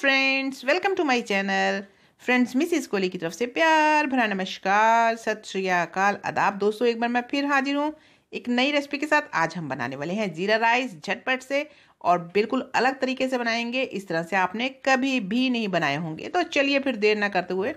friends welcome to my channel friends Mrs Kohli की तरफ से प्यार भरा नमस्कार सत श्री अकाल अदाब दोस्तों एक बार मैं फिर हाजिर हूँ एक नई रेसिपी के साथ आज हम बनाने वाले हैं जीरा राइस झटपट से और बिल्कुल अलग तरीके से बनाएंगे इस तरह से आपने कभी भी नहीं बनाए होंगे तो चलिए फिर देर ना करते हुए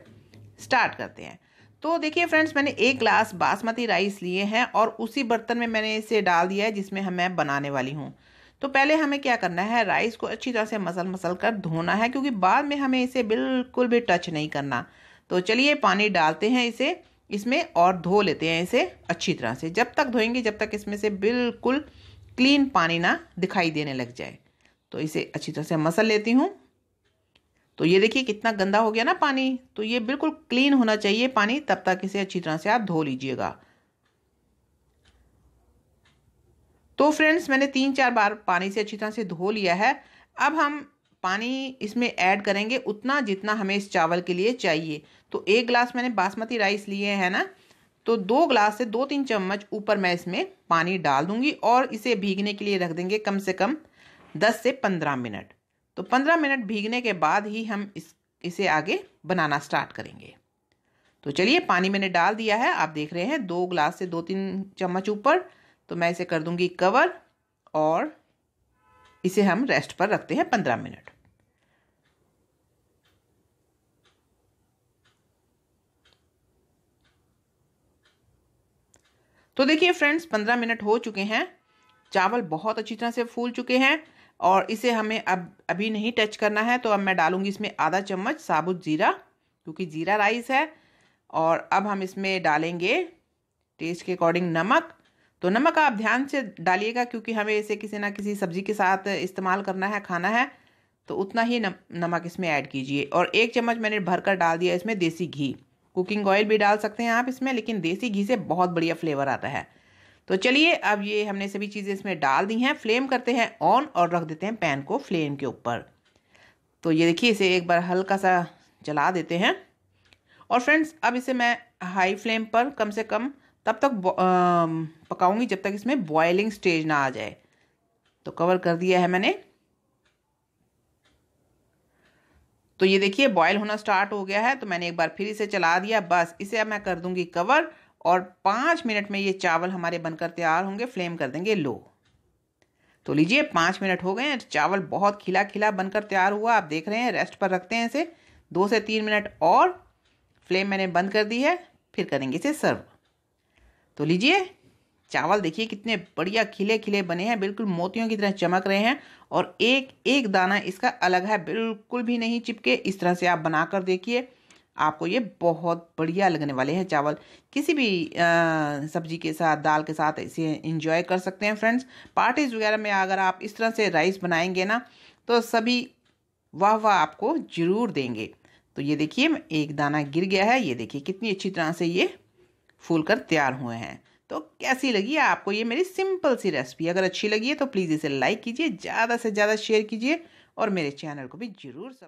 स्टार्ट करते हैं तो देखिए फ्रेंड्स मैंने एक ग्लास बासमती राइस लिए हैं और उसी बर्तन में मैंने इसे डाल दिया है जिसमें मैं बनाने वाली हूँ तो पहले हमें क्या करना है राइस को अच्छी तरह से मसल मसल कर धोना है क्योंकि बाद में हमें इसे बिल्कुल भी टच नहीं करना तो चलिए पानी डालते हैं इसे इसमें और धो लेते हैं इसे अच्छी तरह से जब तक धोएंगे जब तक इसमें से बिल्कुल क्लीन पानी ना दिखाई देने लग जाए तो इसे अच्छी तरह से मसल लेती हूँ तो ये देखिए कितना गंदा हो गया ना पानी तो ये बिल्कुल क्लीन होना चाहिए पानी तब तक इसे अच्छी तरह से आप धो लीजिएगा तो फ्रेंड्स मैंने तीन चार बार पानी से अच्छी तरह से धो लिया है अब हम पानी इसमें ऐड करेंगे उतना जितना हमें इस चावल के लिए चाहिए तो एक गिलास मैंने बासमती राइस लिए है ना तो दो ग्लास से दो तीन चम्मच ऊपर मैं इसमें पानी डाल दूंगी और इसे भीगने के लिए रख देंगे कम से कम दस से पंद्रह मिनट तो पंद्रह मिनट भीगने के बाद ही हम इस इसे आगे बनाना स्टार्ट करेंगे तो चलिए पानी मैंने डाल दिया है आप देख रहे हैं दो ग्लास से दो तीन चम्मच ऊपर तो मैं इसे कर दूंगी कवर और इसे हम रेस्ट पर रखते हैं पंद्रह मिनट तो देखिए फ्रेंड्स पंद्रह मिनट हो चुके हैं चावल बहुत अच्छी तरह से फूल चुके हैं और इसे हमें अब अभी नहीं टच करना है तो अब मैं डालूंगी इसमें आधा चम्मच साबुत जीरा क्योंकि जीरा राइस है और अब हम इसमें डालेंगे टेस्ट के अकॉर्डिंग नमक तो नमक आप ध्यान से डालिएगा क्योंकि हमें इसे किसी ना किसी सब्ज़ी के साथ इस्तेमाल करना है खाना है तो उतना ही नम, नमक इसमें ऐड कीजिए और एक चम्मच मैंने भर कर डाल दिया इसमें देसी घी कुकिंग ऑयल भी डाल सकते हैं आप इसमें लेकिन देसी घी से बहुत बढ़िया फ्लेवर आता है तो चलिए अब ये हमने सभी चीज़ें इसमें डाल दी हैं फ्लेम करते हैं ऑन और रख देते हैं पैन को फ्लेम के ऊपर तो ये देखिए इसे एक बार हल्का सा चला देते हैं और फ्रेंड्स अब इसे मैं हाई फ्लेम पर कम से कम तब तक पकाऊंगी जब तक इसमें बॉयलिंग स्टेज ना आ जाए तो कवर कर दिया है मैंने तो ये देखिए बॉयल होना स्टार्ट हो गया है तो मैंने एक बार फिर इसे चला दिया बस इसे अब मैं कर दूंगी कवर और पाँच मिनट में ये चावल हमारे बनकर तैयार होंगे फ्लेम कर देंगे लो तो लीजिए पाँच मिनट हो गए हैं चावल बहुत खिला खिला बनकर तैयार हुआ आप देख रहे हैं रेस्ट पर रखते हैं इसे दो से तीन मिनट और फ्लेम मैंने बंद कर दी है फिर करेंगे इसे सर्व तो लीजिए चावल देखिए कितने बढ़िया खिले खिले बने हैं बिल्कुल मोतियों की तरह चमक रहे हैं और एक एक दाना इसका अलग है बिल्कुल भी नहीं चिपके इस तरह से आप बनाकर देखिए आपको ये बहुत बढ़िया लगने वाले हैं चावल किसी भी सब्जी के साथ दाल के साथ इसे इंजॉय कर सकते हैं फ्रेंड्स पार्टीज़ वगैरह में अगर आप इस तरह से राइस बनाएंगे ना तो सभी वाह वाह आपको ज़रूर देंगे तो ये देखिए एक दाना गिर गया है ये देखिए कितनी अच्छी तरह से ये फूल कर तैयार हुए हैं तो कैसी लगी आपको ये मेरी सिंपल सी रेसिपी अगर अच्छी लगी है तो प्लीज़ इसे लाइक कीजिए ज़्यादा से ज़्यादा शेयर कीजिए और मेरे चैनल को भी ज़रूर सब